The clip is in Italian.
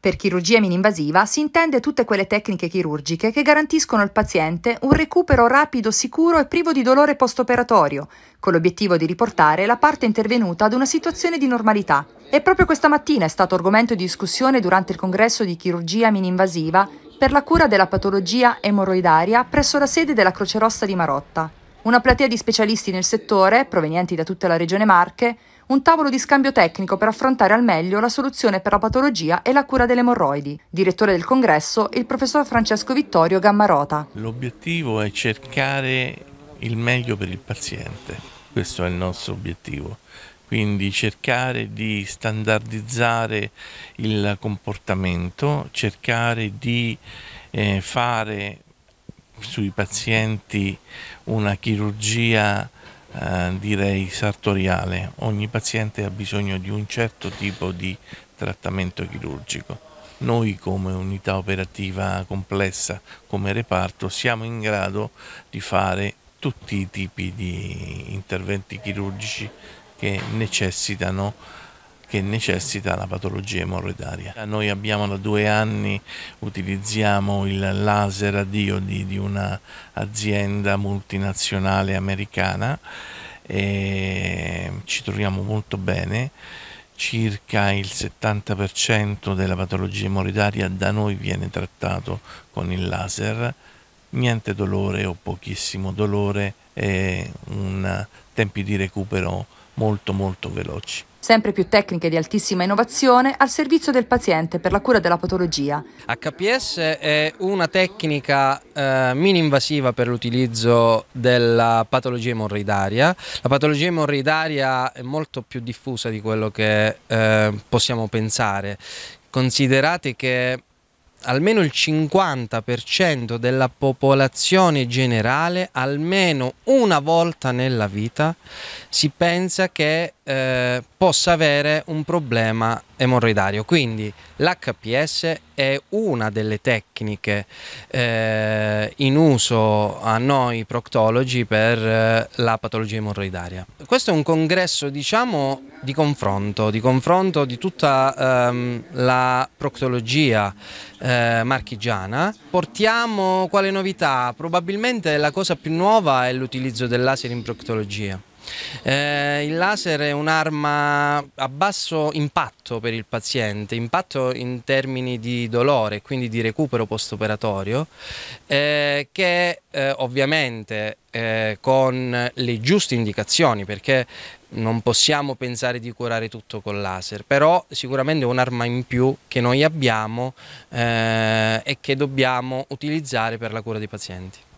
Per chirurgia mininvasiva si intende tutte quelle tecniche chirurgiche che garantiscono al paziente un recupero rapido, sicuro e privo di dolore postoperatorio, con l'obiettivo di riportare la parte intervenuta ad una situazione di normalità. E proprio questa mattina è stato argomento di discussione durante il congresso di chirurgia mininvasiva per la cura della patologia emorroidaria presso la sede della Croce Rossa di Marotta una platea di specialisti nel settore, provenienti da tutta la regione Marche, un tavolo di scambio tecnico per affrontare al meglio la soluzione per la patologia e la cura delle emorroidi. Direttore del congresso il professor Francesco Vittorio Gammarota. L'obiettivo è cercare il meglio per il paziente, questo è il nostro obiettivo. Quindi cercare di standardizzare il comportamento, cercare di eh, fare sui pazienti una chirurgia eh, direi sartoriale, ogni paziente ha bisogno di un certo tipo di trattamento chirurgico. Noi come unità operativa complessa, come reparto, siamo in grado di fare tutti i tipi di interventi chirurgici che necessitano che necessita la patologia emorroidaria. Noi abbiamo da due anni, utilizziamo il laser a diodi di un'azienda multinazionale americana e ci troviamo molto bene circa il 70% della patologia emorroidaria da noi viene trattato con il laser, niente dolore o pochissimo dolore e un, tempi di recupero molto molto veloci sempre più tecniche di altissima innovazione al servizio del paziente per la cura della patologia. HPS è una tecnica eh, mini-invasiva per l'utilizzo della patologia emorridaria. La patologia emorridaria è molto più diffusa di quello che eh, possiamo pensare. Considerate che almeno il 50% della popolazione generale, almeno una volta nella vita, si pensa che eh, possa avere un problema emorroidario. Quindi l'HPS è una delle tecniche eh, in uso a noi proctologi per eh, la patologia emorroidaria. Questo è un congresso diciamo di confronto, di confronto di tutta ehm, la proctologia eh, marchigiana. Portiamo quale novità? Probabilmente la cosa più nuova è l'utilizzo dell'aser in proctologia. Eh, il laser è un'arma a basso impatto per il paziente, impatto in termini di dolore, quindi di recupero post-operatorio, eh, che eh, ovviamente eh, con le giuste indicazioni, perché non possiamo pensare di curare tutto col laser, però sicuramente è un'arma in più che noi abbiamo eh, e che dobbiamo utilizzare per la cura dei pazienti.